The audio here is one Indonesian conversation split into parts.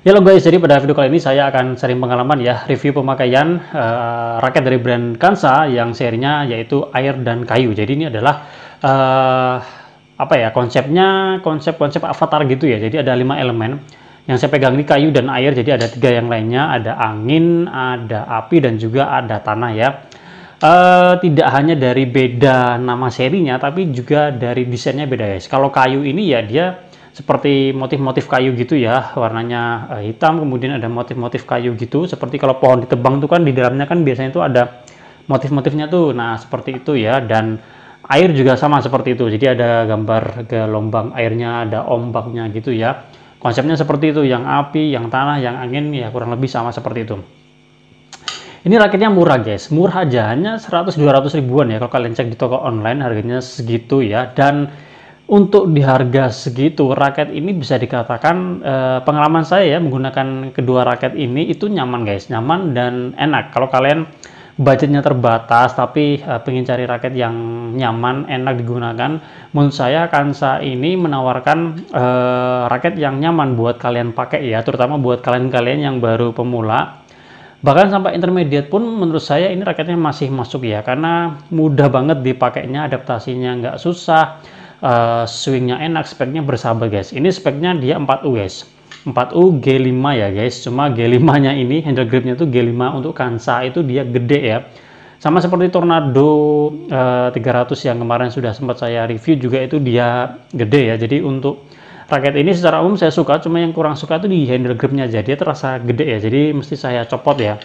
Ya lo guys, jadi pada video kali ini saya akan sharing pengalaman ya, review pemakaian uh, raket dari brand Kansa yang serinya yaitu air dan kayu. Jadi ini adalah uh, apa ya konsepnya konsep-konsep avatar gitu ya. Jadi ada lima elemen yang saya pegang ini kayu dan air. Jadi ada tiga yang lainnya, ada angin, ada api dan juga ada tanah ya. Uh, tidak hanya dari beda nama serinya, tapi juga dari desainnya beda guys. Kalau kayu ini ya dia seperti motif-motif kayu gitu ya warnanya eh, hitam kemudian ada motif-motif kayu gitu seperti kalau pohon ditebang tuh kan di dalamnya kan biasanya itu ada motif-motifnya tuh nah seperti itu ya dan air juga sama seperti itu jadi ada gambar gelombang airnya ada ombaknya gitu ya konsepnya seperti itu yang api yang tanah yang angin ya kurang lebih sama seperti itu ini rakitnya murah guys, murah aja hanya 100-200 ribuan ya kalau kalian cek di toko online harganya segitu ya dan untuk di harga segitu raket ini bisa dikatakan eh, pengalaman saya ya menggunakan kedua raket ini itu nyaman guys nyaman dan enak kalau kalian budgetnya terbatas tapi eh, pengen cari raket yang nyaman enak digunakan menurut saya Kansa ini menawarkan eh, raket yang nyaman buat kalian pakai ya terutama buat kalian-kalian yang baru pemula bahkan sampai intermediate pun menurut saya ini raketnya masih masuk ya karena mudah banget dipakainya adaptasinya nggak susah Eh, swingnya enak, speknya bersahabat guys. Ini speknya dia 4U guys. 4U G5 ya guys. Cuma G5-nya ini handle gripnya itu G5 untuk Kansa itu dia gede ya. Sama seperti Tornado uh, eh, 300 yang kemarin sudah sempat saya review juga itu dia gede ya. Jadi untuk raket ini secara umum saya suka, cuma yang kurang suka itu di handle gripnya nya jadi terasa gede ya. Jadi mesti saya copot ya.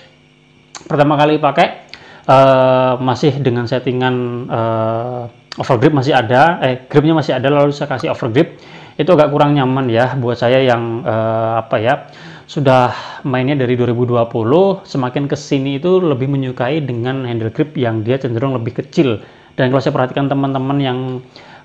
Pertama kali pakai uh, masih dengan settingan uh, grip masih ada, eh gripnya masih ada lalu saya kasih grip itu agak kurang nyaman ya buat saya yang eh, apa ya sudah mainnya dari 2020 semakin kesini itu lebih menyukai dengan handle grip yang dia cenderung lebih kecil dan kalau saya perhatikan teman-teman yang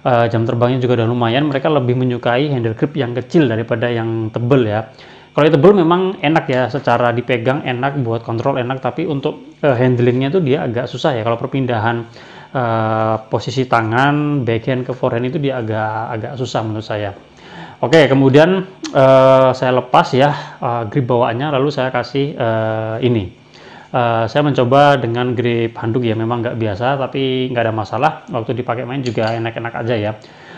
eh, jam terbangnya juga udah lumayan mereka lebih menyukai handle grip yang kecil daripada yang tebel ya kalau yang tebel memang enak ya secara dipegang enak buat kontrol enak tapi untuk eh, handlingnya itu dia agak susah ya kalau perpindahan Eh, posisi tangan backhand ke forehand itu dia agak agak susah menurut saya. Oke, kemudian uh, saya lepas ya uh, grip bawaannya, lalu saya kasih uh, ini. Uh, saya mencoba dengan grip handuk ya, memang nggak biasa, tapi nggak ada masalah. Waktu dipakai main juga enak-enak aja ya.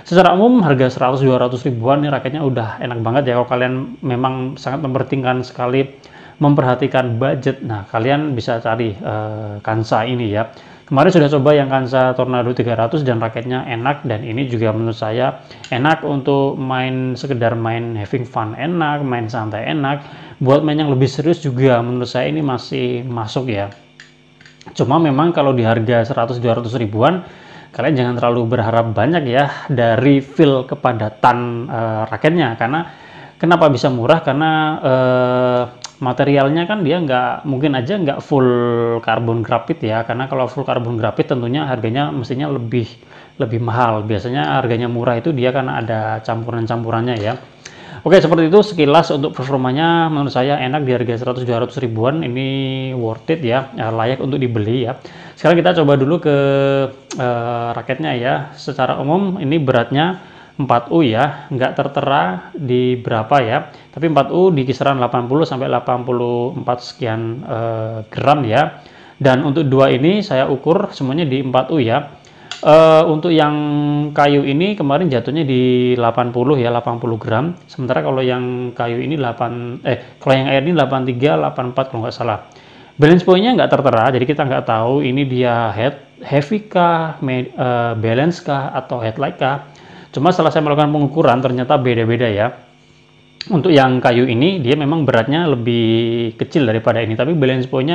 Secara umum harga 100-200 ribuan ini raketnya udah enak banget ya. Kalau kalian memang sangat mempertingkan sekali memperhatikan budget, nah kalian bisa cari uh, kansa ini ya Kemarin sudah coba yang Kansa Tornado 300 dan raketnya enak dan ini juga menurut saya enak untuk main sekedar main having fun enak, main santai enak. Buat main yang lebih serius juga menurut saya ini masih masuk ya. Cuma memang kalau di harga 100-200 ribuan kalian jangan terlalu berharap banyak ya dari feel kepadatan uh, raketnya karena kenapa bisa murah karena uh, materialnya kan dia nggak mungkin aja nggak full karbon grafit ya karena kalau full karbon grafit tentunya harganya mestinya lebih lebih mahal biasanya harganya murah itu dia karena ada campuran-campurannya ya Oke seperti itu sekilas untuk performanya menurut saya enak di harga 100-200 ribuan ini worth it ya eh, layak untuk dibeli ya sekarang kita coba dulu ke uh, raketnya ya secara umum ini beratnya 4U ya, nggak tertera di berapa ya, tapi 4U di kisaran 80 sampai 84 sekian eh, gram ya. Dan untuk dua ini saya ukur semuanya di 4U ya. Eh, untuk yang kayu ini kemarin jatuhnya di 80 ya, 80 gram. Sementara kalau yang kayu ini 8 eh kalau yang air ini 83, 84 kalau nggak salah. Balance pointnya nggak tertera, jadi kita nggak tahu ini dia head heavy kah, eh, balance kah, atau headlight kah. Cuma setelah saya melakukan pengukuran ternyata beda-beda ya. Untuk yang kayu ini dia memang beratnya lebih kecil daripada ini, tapi balance point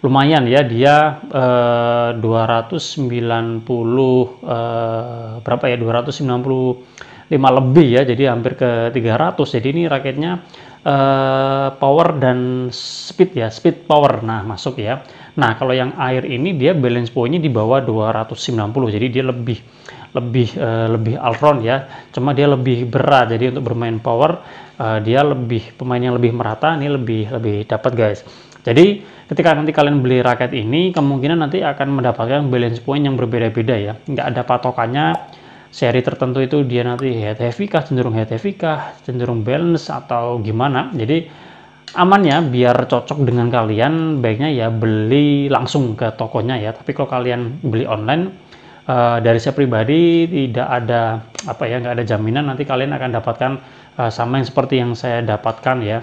lumayan ya dia eh, 290 eh, berapa ya 295 lebih ya jadi hampir ke 300 jadi ini raketnya eh, power dan speed ya speed power nah masuk ya nah kalau yang air ini dia balance pointnya di bawah 290 jadi dia lebih lebih uh, lebih round ya cuma dia lebih berat jadi untuk bermain power uh, dia lebih pemain yang lebih merata ini lebih lebih dapat guys jadi ketika nanti kalian beli raket ini kemungkinan nanti akan mendapatkan balance point yang berbeda-beda ya nggak ada patokannya seri tertentu itu dia nanti head heavy kah cenderung head heavy kah cenderung balance atau gimana jadi amannya biar cocok dengan kalian baiknya ya beli langsung ke tokonya ya tapi kalau kalian beli online Eh, dari saya pribadi tidak ada apa ya nggak ada jaminan nanti kalian akan dapatkan uh, sama yang seperti yang saya dapatkan ya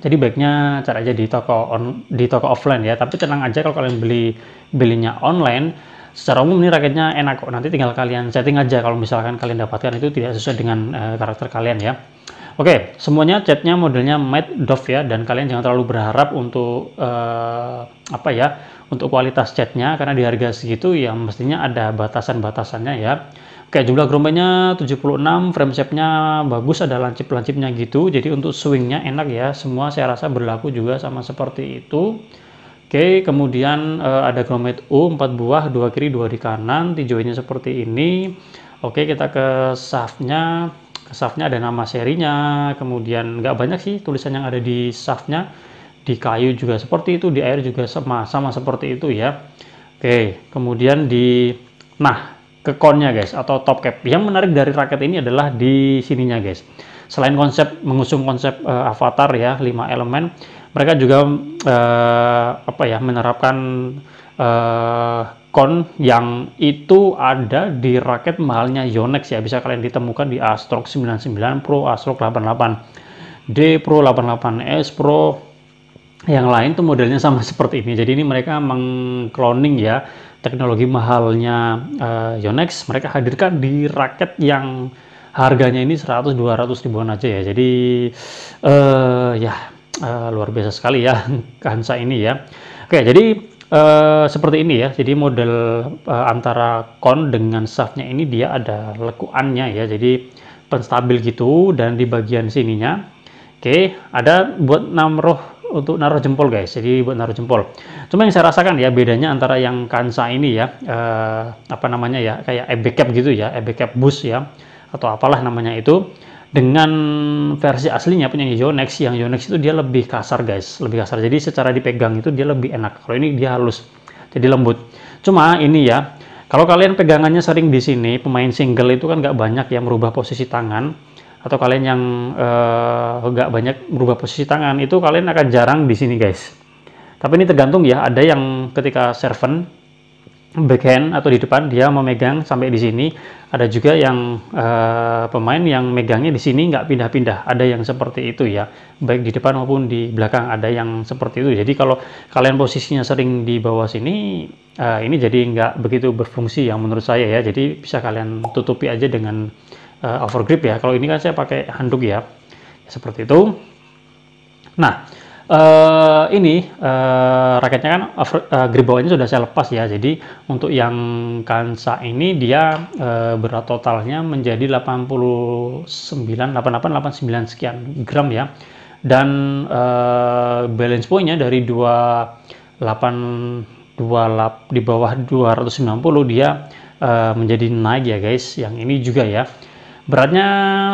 jadi baiknya cari aja di toko on di toko offline ya tapi tenang aja kalau kalian beli belinya online secara umum ini raketnya enak kok nanti tinggal kalian setting aja kalau misalkan kalian dapatkan itu tidak sesuai dengan uh, karakter kalian ya Oke, okay, semuanya catnya modelnya matte Dove ya, dan kalian jangan terlalu berharap untuk uh, apa ya, untuk kualitas catnya, karena di harga segitu ya mestinya ada batasan-batasannya ya. Oke, okay, jumlah gerombaknya 76, frame shape-nya bagus, ada lancip-lancipnya gitu, jadi untuk swingnya enak ya, semua saya rasa berlaku juga sama seperti itu. Oke, okay, kemudian uh, ada grommet U 4 buah, 2 kiri, 2 di kanan, tijoinya seperti ini. Oke, kita ke shaft-nya Safnya ada nama serinya, kemudian nggak banyak sih tulisan yang ada di safnya. Di kayu juga seperti itu, di air juga sama, sama seperti itu ya. Oke, kemudian di nah ke konnya guys atau top cap. Yang menarik dari raket ini adalah di sininya guys. Selain konsep mengusung konsep uh, avatar ya 5 elemen, mereka juga uh, apa ya menerapkan uh, Bitcoin yang itu ada di raket mahalnya Yonex ya bisa kalian ditemukan di Astrox 99 Pro, Astrox 88 D Pro, 88S Pro yang lain tuh modelnya sama seperti ini jadi ini mereka mengkloning ya teknologi mahalnya uh, Yonex mereka hadirkan di raket yang harganya ini 100-200 ribuan aja ya jadi uh, ya uh, luar biasa sekali ya kansa ini ya oke jadi Uh, seperti ini ya, jadi model uh, antara kon dengan shaftnya ini dia ada lekuannya ya, jadi penstabil gitu dan di bagian sininya, oke okay, ada buat namroh untuk naruh jempol guys, jadi buat naruh jempol. Cuma yang saya rasakan ya bedanya antara yang kansa ini ya, uh, apa namanya ya, kayak ebekap gitu ya, ebekap bus ya, atau apalah namanya itu, dengan versi aslinya penyanyi Yonex yang Yonex itu dia lebih kasar guys lebih kasar jadi secara dipegang itu dia lebih enak kalau ini dia halus jadi lembut cuma ini ya kalau kalian pegangannya sering di sini pemain single itu kan nggak banyak yang merubah posisi tangan atau kalian yang eh, nggak uh, banyak merubah posisi tangan itu kalian akan jarang di sini guys tapi ini tergantung ya ada yang ketika servant backhand atau di depan dia memegang sampai di sini ada juga yang uh, pemain yang megangnya di sini nggak pindah-pindah ada yang seperti itu ya baik di depan maupun di belakang ada yang seperti itu jadi kalau kalian posisinya sering di bawah sini uh, ini jadi nggak begitu berfungsi yang menurut saya ya jadi bisa kalian tutupi aja dengan uh, overgrip ya kalau ini kan saya pakai handuk ya seperti itu nah Eh, ini uh, raketnya kan uh, eh, grip bawahnya sudah saya lepas ya jadi untuk yang Kansa ini dia uh, berat totalnya menjadi 89 89 sekian gram ya dan uh, balance pointnya dari 28 28 di bawah 290 dia uh, menjadi naik ya guys yang ini juga ya beratnya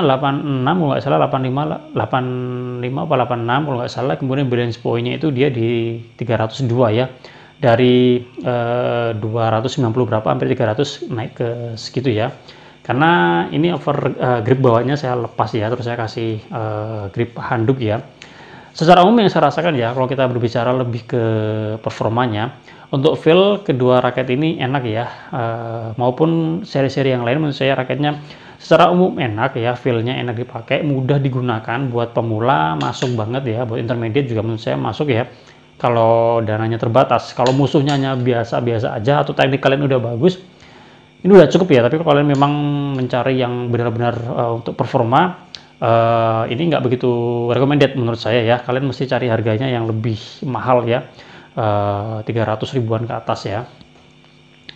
86 kalau nggak salah 85 85 apa 86 kalau nggak salah kemudian balance pointnya itu dia di 302 ya dari eh, 290 berapa sampai 300 naik ke segitu ya karena ini over eh, grip bawahnya saya lepas ya terus saya kasih eh, grip handuk ya secara umum yang saya rasakan ya kalau kita berbicara lebih ke performanya untuk feel kedua raket ini enak ya eh, maupun seri-seri yang lain menurut saya raketnya secara umum enak ya feelnya enak dipakai mudah digunakan buat pemula masuk banget ya buat intermediate juga menurut saya masuk ya kalau dananya terbatas kalau musuhnya hanya biasa-biasa aja atau teknik kalian udah bagus ini udah cukup ya tapi kalau kalian memang mencari yang benar-benar uh, untuk performa uh, ini nggak begitu recommended menurut saya ya kalian mesti cari harganya yang lebih mahal ya uh, eh, 300 ribuan ke atas ya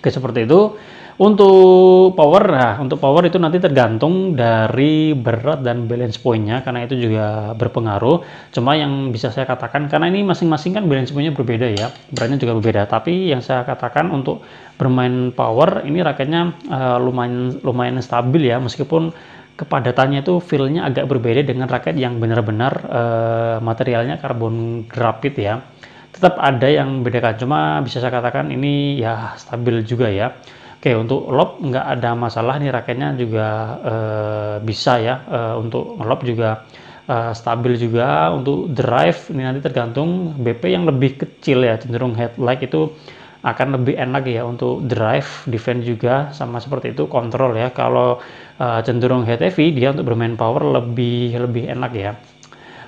oke seperti itu untuk power, nah untuk power itu nanti tergantung dari berat dan balance pointnya karena itu juga berpengaruh. Cuma yang bisa saya katakan karena ini masing-masing kan balance pointnya berbeda ya, beratnya juga berbeda. Tapi yang saya katakan untuk bermain power ini raketnya uh, lumayan lumayan stabil ya meskipun kepadatannya itu feelnya agak berbeda dengan raket yang benar-benar uh, materialnya karbon grafit ya. Tetap ada yang bedakan, cuma bisa saya katakan ini ya stabil juga ya. Oke, untuk lob nggak ada masalah nih raketnya juga uh, bisa ya uh, untuk lob juga uh, stabil juga untuk drive ini nanti tergantung BP yang lebih kecil ya cenderung headlight itu akan lebih enak ya untuk drive defense juga sama seperti itu kontrol ya kalau uh, cenderung head heavy dia untuk bermain power lebih lebih enak ya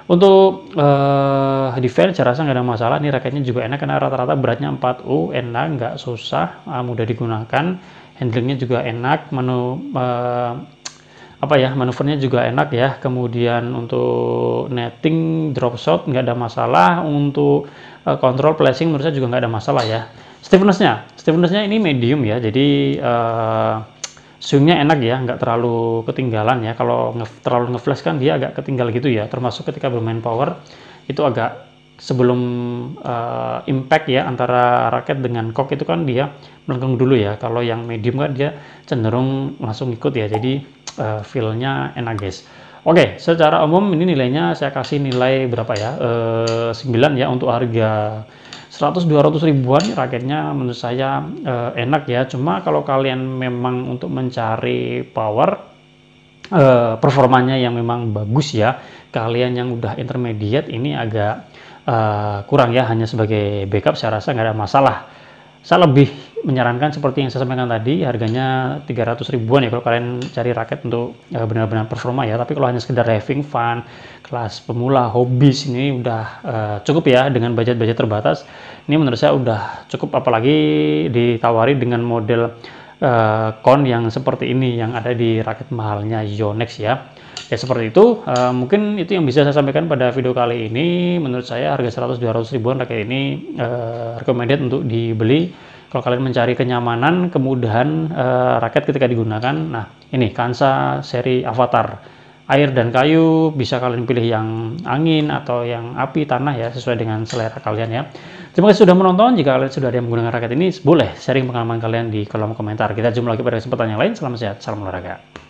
untuk uh, defense saya rasa nggak ada masalah. Ini raketnya juga enak karena rata-rata beratnya 4U, enak, nggak susah, uh, mudah digunakan. Handlingnya juga enak, menu uh, apa ya manuvernya juga enak ya. Kemudian untuk netting, drop shot nggak ada masalah. Untuk uh, control placing menurut saya juga nggak ada masalah ya. Stiffnessnya, stiffnessnya ini medium ya. Jadi uh, swingnya enak ya, nggak terlalu ketinggalan ya. Kalau nge terlalu ngeflash kan dia agak ketinggal gitu ya. Termasuk ketika bermain power itu agak sebelum uh, impact ya antara raket dengan kok itu kan dia melengkung dulu ya. Kalau yang medium kan dia cenderung langsung ikut ya. Jadi uh, eh, feel enak guys. Oke, okay, secara umum ini nilainya saya kasih nilai berapa ya? Uh, eh, 9 ya untuk harga 100-200 ribuan raketnya menurut saya eh, enak ya cuma kalau kalian memang untuk mencari power eh, performanya yang memang bagus ya kalian yang udah intermediate ini agak eh, kurang ya hanya sebagai backup saya rasa nggak ada masalah saya lebih menyarankan seperti yang saya sampaikan tadi harganya 300 ribuan ya kalau kalian cari raket untuk benar eh, benar-benar performa ya tapi kalau hanya sekedar having fun kelas pemula hobi ini udah uh, cukup ya dengan budget-budget terbatas ini menurut saya udah cukup apalagi ditawari dengan model uh, yang seperti ini yang ada di raket mahalnya Yonex ya ya seperti itu uh, mungkin itu yang bisa saya sampaikan pada video kali ini menurut saya harga 100-200 ribuan raket ini uh, recommended untuk dibeli kalau kalian mencari kenyamanan, kemudahan uh, eh, raket ketika digunakan, nah ini Kansa seri Avatar. Air dan kayu bisa kalian pilih yang angin atau yang api tanah ya sesuai dengan selera kalian ya. Terima kasih sudah menonton. Jika kalian sudah ada yang menggunakan raket ini, boleh sharing pengalaman kalian di kolom komentar. Kita jumpa lagi pada kesempatan yang lain. Salam sehat, salam olahraga.